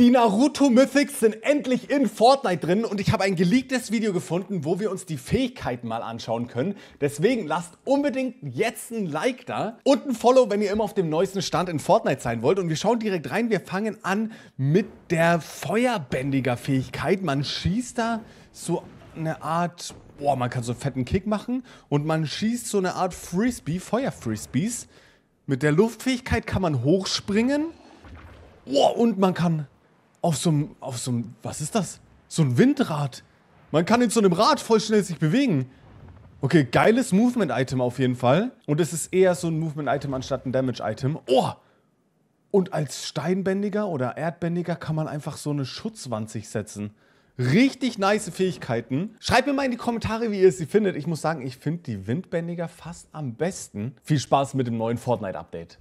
Die Naruto Mythics sind endlich in Fortnite drin und ich habe ein geleaktes Video gefunden, wo wir uns die Fähigkeiten mal anschauen können. Deswegen lasst unbedingt jetzt ein Like da und ein Follow, wenn ihr immer auf dem neuesten Stand in Fortnite sein wollt. Und wir schauen direkt rein. Wir fangen an mit der Feuerbändiger-Fähigkeit. Man schießt da so eine Art, boah, man kann so einen fetten Kick machen und man schießt so eine Art Frisbee, Feuerfrisbees. Mit der Luftfähigkeit kann man hochspringen. Boah, und man kann auf so einem, auf so einem, was ist das? So ein Windrad. Man kann in so einem Rad voll schnell sich bewegen. Okay, geiles Movement-Item auf jeden Fall. Und es ist eher so ein Movement-Item anstatt ein Damage-Item. Oh! Und als Steinbändiger oder Erdbändiger kann man einfach so eine Schutzwand sich setzen. Richtig nice Fähigkeiten. Schreibt mir mal in die Kommentare, wie ihr sie findet. Ich muss sagen, ich finde die Windbändiger fast am besten. Viel Spaß mit dem neuen Fortnite-Update.